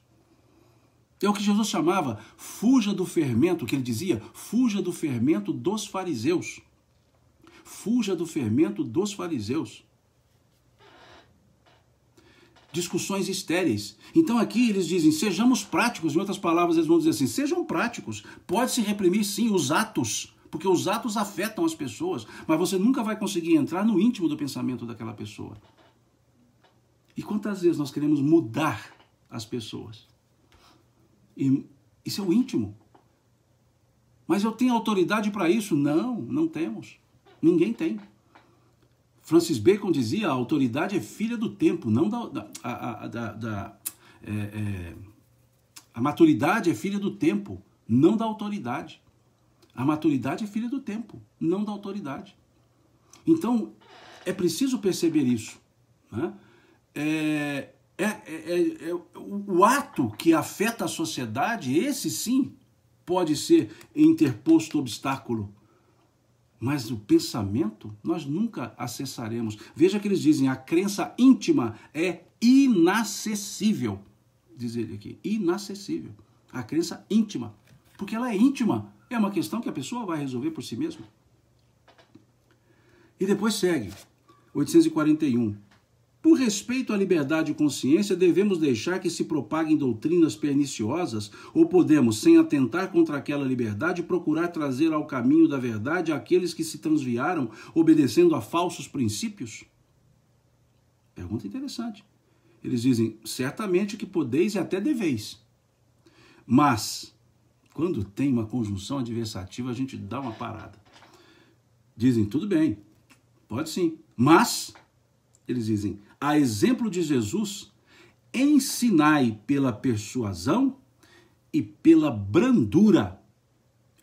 É o que Jesus chamava, fuja do fermento, que ele dizia, fuja do fermento dos fariseus. Fuja do fermento dos fariseus. Discussões estéreis. Então aqui eles dizem, sejamos práticos, em outras palavras eles vão dizer assim, sejam práticos, pode-se reprimir sim os atos, porque os atos afetam as pessoas, mas você nunca vai conseguir entrar no íntimo do pensamento daquela pessoa. E quantas vezes nós queremos mudar as pessoas? E isso é o íntimo. Mas eu tenho autoridade para isso? Não, não temos. Ninguém tem. Francis Bacon dizia: a autoridade é filha do tempo, não da. da, a, a, da, da é, é, a maturidade é filha do tempo, não da autoridade. A maturidade é filha do tempo, não da autoridade. Então, é preciso perceber isso. Né? É, é, é, é, é, o ato que afeta a sociedade, esse sim pode ser interposto obstáculo. Mas o pensamento nós nunca acessaremos. Veja que eles dizem: a crença íntima é inacessível. Diz ele aqui: inacessível. A crença íntima. Porque ela é íntima. É uma questão que a pessoa vai resolver por si mesma. E depois segue: 841. Por respeito à liberdade de consciência, devemos deixar que se propaguem doutrinas perniciosas ou podemos, sem atentar contra aquela liberdade, procurar trazer ao caminho da verdade aqueles que se transviaram obedecendo a falsos princípios? Pergunta interessante. Eles dizem: certamente que podeis e até deveis. Mas, quando tem uma conjunção adversativa, a gente dá uma parada. Dizem: tudo bem, pode sim, mas eles dizem, a exemplo de Jesus, ensinai pela persuasão e pela brandura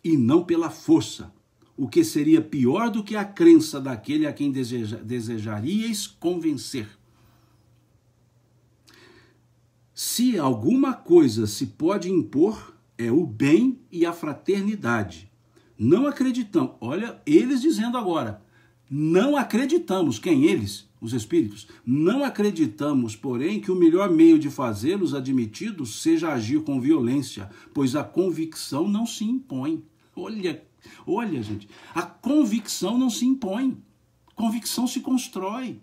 e não pela força, o que seria pior do que a crença daquele a quem deseja, convencer. Se alguma coisa se pode impor, é o bem e a fraternidade. Não acreditamos, olha eles dizendo agora, não acreditamos, quem eles? os espíritos. Não acreditamos, porém, que o melhor meio de fazê-los admitidos seja agir com violência, pois a convicção não se impõe. Olha, olha, gente, a convicção não se impõe. Convicção se constrói.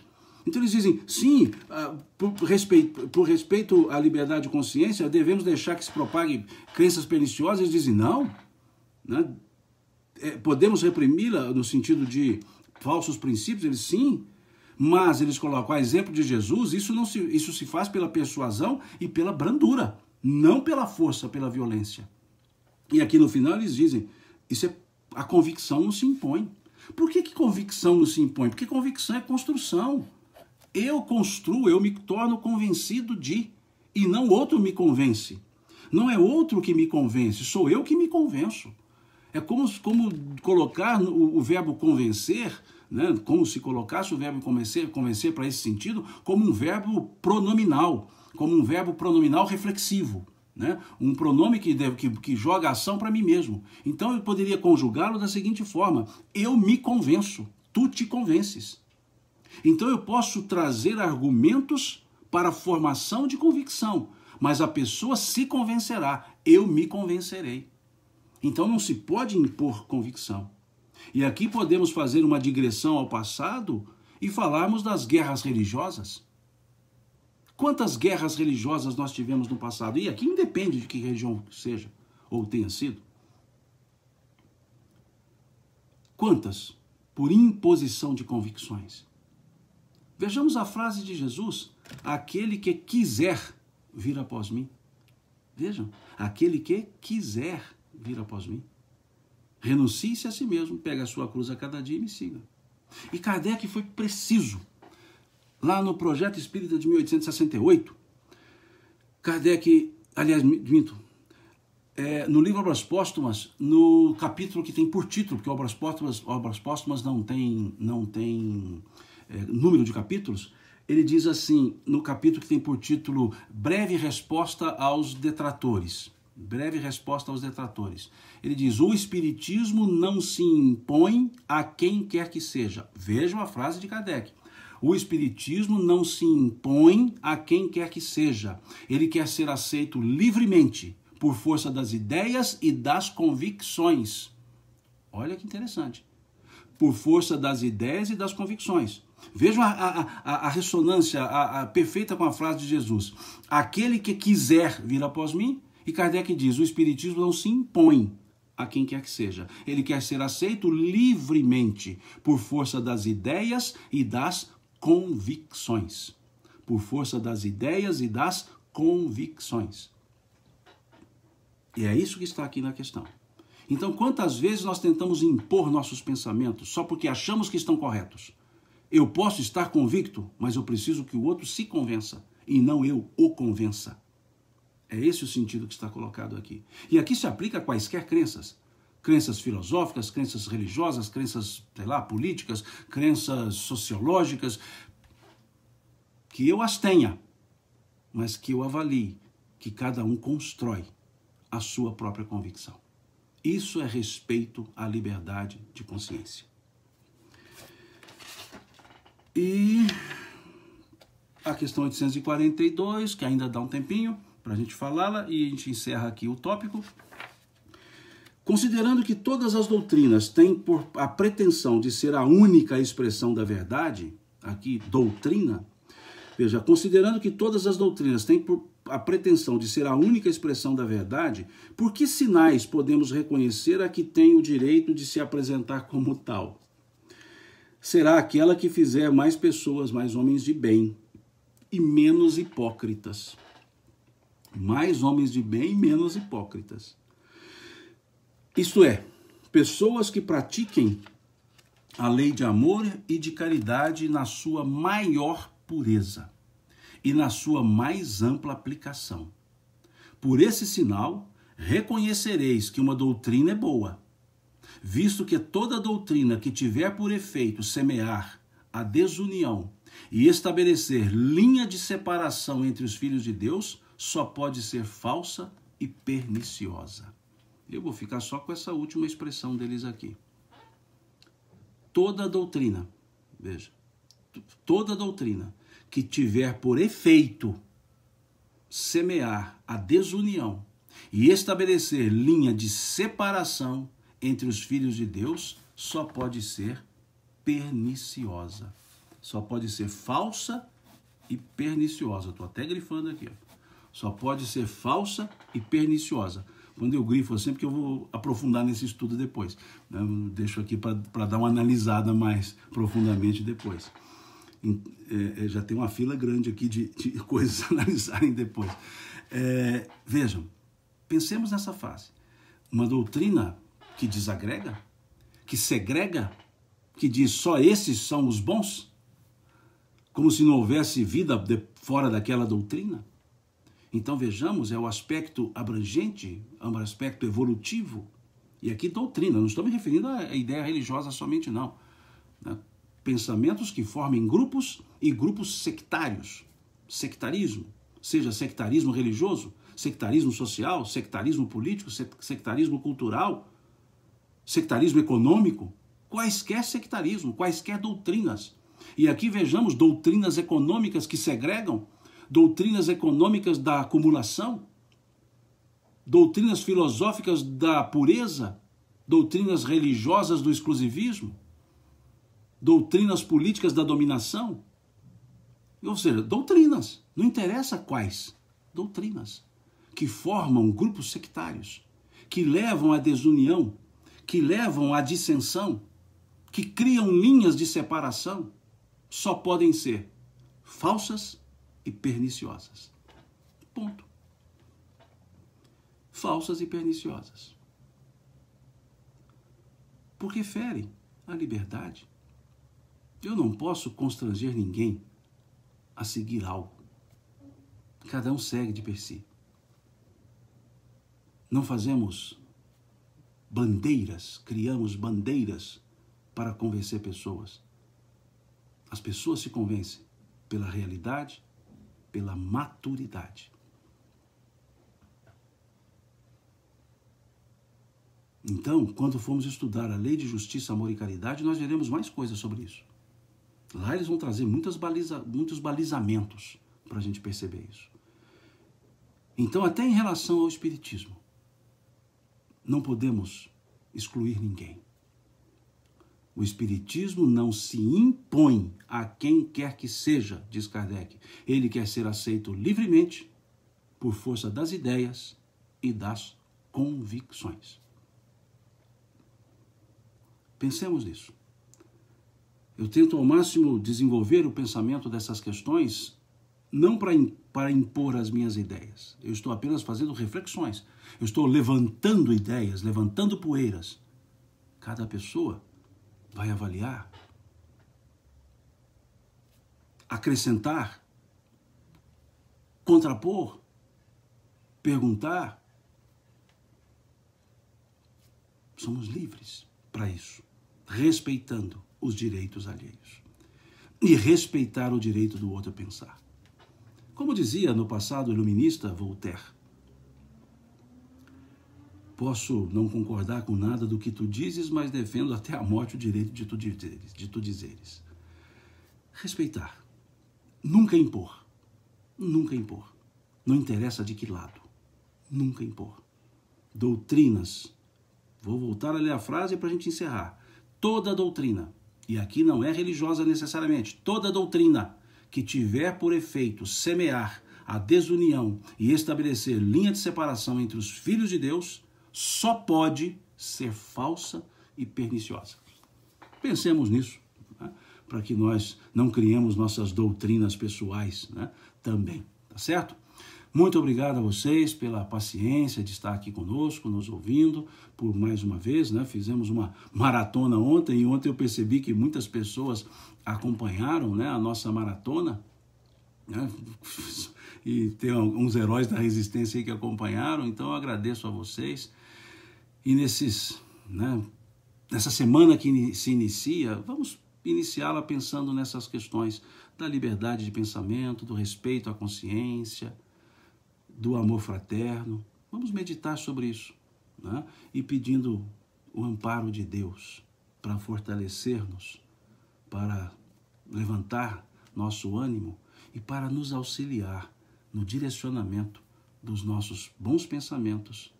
Então eles dizem, sim, ah, por respeito, por respeito à liberdade de consciência, devemos deixar que se propague crenças perniciosas. Eles dizem, não, né? É, podemos reprimi-la no sentido de falsos princípios. Eles, sim, mas eles colocam a exemplo de Jesus, isso, não se, isso se faz pela persuasão e pela brandura, não pela força, pela violência. E aqui no final eles dizem: isso é a convicção não se impõe. Por que, que convicção não se impõe? Porque convicção é construção. Eu construo, eu me torno convencido de, e não outro me convence. Não é outro que me convence, sou eu que me convenço. É como, como colocar o, o verbo convencer né? como se colocasse o verbo convencer, convencer para esse sentido, como um verbo pronominal, como um verbo pronominal reflexivo. Né? Um pronome que, deve, que, que joga ação para mim mesmo. Então eu poderia conjugá-lo da seguinte forma: eu me convenço, tu te convences. Então eu posso trazer argumentos para formação de convicção, mas a pessoa se convencerá, eu me convencerei. Então não se pode impor convicção. E aqui podemos fazer uma digressão ao passado e falarmos das guerras religiosas. Quantas guerras religiosas nós tivemos no passado? E aqui independe de que região seja ou tenha sido. Quantas? Por imposição de convicções. Vejamos a frase de Jesus: aquele que quiser vir após mim. Vejam, aquele que quiser vir após mim. Renuncie-se a si mesmo, pegue a sua cruz a cada dia e me siga. E Kardec foi preciso. Lá no Projeto Espírita de 1868, Kardec, aliás, minto, é, no livro Obras Póstumas, no capítulo que tem por título, porque Obras Póstumas, Obras Póstumas não tem, não tem é, número de capítulos, ele diz assim, no capítulo que tem por título Breve Resposta aos Detratores. Breve resposta aos detratores. Ele diz: o espiritismo não se impõe a quem quer que seja. Vejam a frase de Kardec. O espiritismo não se impõe a quem quer que seja. Ele quer ser aceito livremente, por força das ideias e das convicções. Olha que interessante. Por força das ideias e das convicções. Vejam a, a, a, a ressonância a, perfeita com a frase de Jesus: Aquele que quiser vir após mim, e Kardec diz: o Espiritismo não se impõe a quem quer que seja. Ele quer ser aceito livremente, por força das ideias e das convicções. Por força das ideias e das convicções. E é isso que está aqui na questão. Então, quantas vezes nós tentamos impor nossos pensamentos só porque achamos que estão corretos? Eu posso estar convicto, mas eu preciso que o outro se convença e não eu o convença. É esse o sentido que está colocado aqui. E aqui se aplica a quaisquer crenças. Crenças filosóficas, crenças religiosas, crenças, sei lá, políticas, crenças sociológicas. Que eu as tenha, mas que eu avalie, que cada um constrói a sua própria convicção. Isso é respeito à liberdade de consciência. E a questão 842, que ainda dá um tempinho para a gente falá-la e a gente encerra aqui o tópico. Considerando que todas as doutrinas têm por a pretensão de ser a única expressão da verdade, aqui doutrina, veja, considerando que todas as doutrinas têm por a pretensão de ser a única expressão da verdade, por que sinais podemos reconhecer a que tem o direito de se apresentar como tal? Será aquela que fizer mais pessoas, mais homens de bem e menos hipócritas mais homens de bem e menos hipócritas. Isto é, pessoas que pratiquem a lei de amor e de caridade na sua maior pureza e na sua mais ampla aplicação. Por esse sinal, reconhecereis que uma doutrina é boa, visto que toda doutrina que tiver por efeito semear a desunião e estabelecer linha de separação entre os filhos de Deus, só pode ser falsa e perniciosa. Eu vou ficar só com essa última expressão deles aqui. Toda doutrina, veja, toda doutrina que tiver por efeito semear a desunião e estabelecer linha de separação entre os filhos de Deus só pode ser perniciosa. Só pode ser falsa e perniciosa. Estou até grifando aqui. Ó. Só pode ser falsa e perniciosa. Quando eu grifo assim, porque eu vou aprofundar nesse estudo depois. Né? Eu deixo aqui para dar uma analisada mais profundamente depois. É, é, já tem uma fila grande aqui de, de coisas a analisarem depois. É, vejam, pensemos nessa fase. Uma doutrina que desagrega, que segrega, que diz só esses são os bons, como se não houvesse vida de, fora daquela doutrina. Então vejamos, é o aspecto abrangente, é o aspecto evolutivo, e aqui doutrina, não estou me referindo à ideia religiosa somente, não. Né? Pensamentos que formem grupos e grupos sectários. Sectarismo, seja sectarismo religioso, sectarismo social, sectarismo político, sectarismo cultural, sectarismo econômico, quaisquer sectarismo, quaisquer doutrinas. E aqui vejamos doutrinas econômicas que segregam, doutrinas econômicas da acumulação, doutrinas filosóficas da pureza, doutrinas religiosas do exclusivismo, doutrinas políticas da dominação. Ou seja, doutrinas, não interessa quais, doutrinas, que formam grupos sectários, que levam à desunião, que levam à dissensão, que criam linhas de separação, só podem ser falsas e perniciosas. Ponto. Falsas e perniciosas. Porque ferem a liberdade. Eu não posso constranger ninguém a seguir algo. Cada um segue de per si. Não fazemos bandeiras, criamos bandeiras para convencer pessoas. As pessoas se convencem pela realidade pela maturidade. Então, quando formos estudar a lei de justiça, amor e caridade, nós veremos mais coisas sobre isso. Lá eles vão trazer muitas baliza, muitos balizamentos para a gente perceber isso. Então, até em relação ao Espiritismo, não podemos excluir ninguém. O Espiritismo não se impõe a quem quer que seja, diz Kardec. Ele quer ser aceito livremente, por força das ideias e das convicções. Pensemos nisso. Eu tento ao máximo desenvolver o pensamento dessas questões, não para, para impor as minhas ideias. Eu estou apenas fazendo reflexões. Eu estou levantando ideias, levantando poeiras. Cada pessoa vai avaliar, acrescentar, contrapor, perguntar. Somos livres para isso, respeitando os direitos alheios e respeitar o direito do outro a pensar. Como dizia no passado o iluminista Voltaire, Posso não concordar com nada do que tu dizes, mas defendo até a morte o direito de tu dizeres. De tu dizeres. Respeitar. Nunca impor. Nunca impor. Não interessa de que lado. Nunca impor. Doutrinas. Vou voltar a ler a frase para a gente encerrar. Toda doutrina, e aqui não é religiosa necessariamente, toda doutrina que tiver por efeito semear a desunião e estabelecer linha de separação entre os filhos de Deus só pode ser falsa e perniciosa. Pensemos nisso, né? para que nós não criemos nossas doutrinas pessoais né? também, tá certo? Muito obrigado a vocês pela paciência de estar aqui conosco, nos ouvindo, por mais uma vez, né? Fizemos uma maratona ontem e ontem eu percebi que muitas pessoas acompanharam, né, a nossa maratona, né? E tem uns heróis da resistência aí que acompanharam, então eu agradeço a vocês. E nesses, né, nessa semana que se inicia, vamos iniciá-la pensando nessas questões da liberdade de pensamento, do respeito à consciência, do amor fraterno. Vamos meditar sobre isso né? e pedindo o amparo de Deus para fortalecer-nos, para levantar nosso ânimo e para nos auxiliar no direcionamento dos nossos bons pensamentos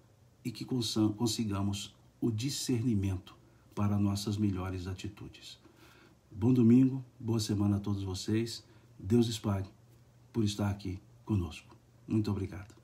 e que consigamos o discernimento para nossas melhores atitudes. Bom domingo, boa semana a todos vocês. Deus espalhe por estar aqui conosco. Muito obrigado.